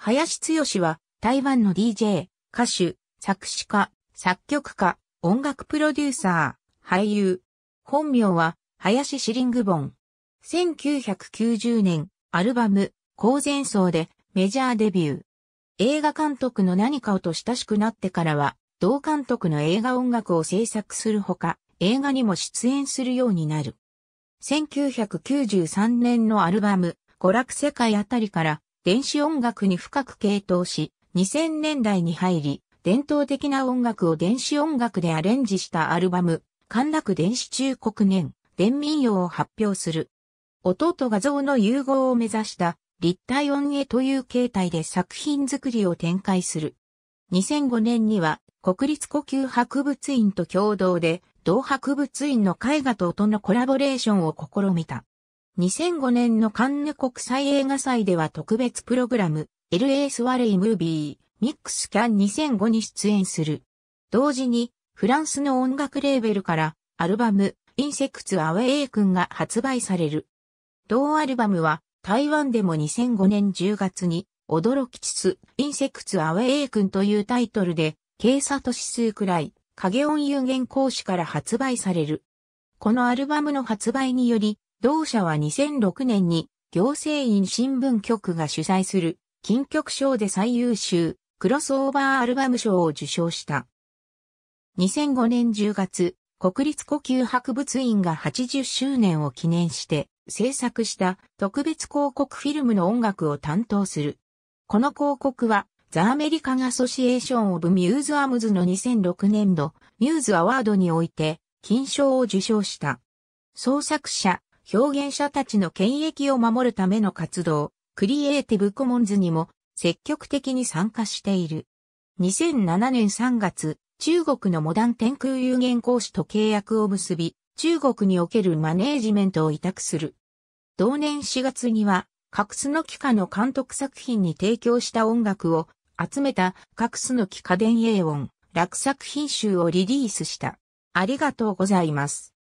林剛は台湾の DJ、歌手、作詞家、作曲家、音楽プロデューサー、俳優。本名は林シリングボン。1990年、アルバム、公前奏でメジャーデビュー。映画監督の何かをと親しくなってからは、同監督の映画音楽を制作するほか、映画にも出演するようになる。1993年のアルバム、娯楽世界あたりから電子音楽に深く傾倒し、2000年代に入り、伝統的な音楽を電子音楽でアレンジしたアルバム、歓楽電子中国年、電民謡を発表する。音と画像の融合を目指した立体音絵という形態で作品作りを展開する。2005年には国立呼吸博物院と共同で同博物院の絵画と音のコラボレーションを試みた。2005年のカンヌ国際映画祭では特別プログラム LA スワレイムービーミックスキャン2005に出演する。同時にフランスの音楽レーベルからアルバムインセクツアウェイ君が発売される。同アルバムは台湾でも2005年10月に驚きつつインセクツアウェイ君というタイトルで警察指数くらい影音有限講師から発売される。このアルバムの発売により、同社は2006年に行政院新聞局が主催する金曲賞で最優秀クロスオーバーアルバム賞を受賞した。2005年10月、国立呼吸博物院が80周年を記念して制作した特別広告フィルムの音楽を担当する。この広告はザ・アメリカン・アソシエーション・オブ・ミューズ・アムズの2006年度ミューズ・アワードにおいて金賞を受賞した。創作者、表現者たちの権益を守るための活動、クリエイティブコモンズにも積極的に参加している。2007年3月、中国のモダン天空有限講師と契約を結び、中国におけるマネージメントを委託する。同年4月には、カクスノキ科の監督作品に提供した音楽を集めたカクスノキ家電英音、楽作品集をリリースした。ありがとうございます。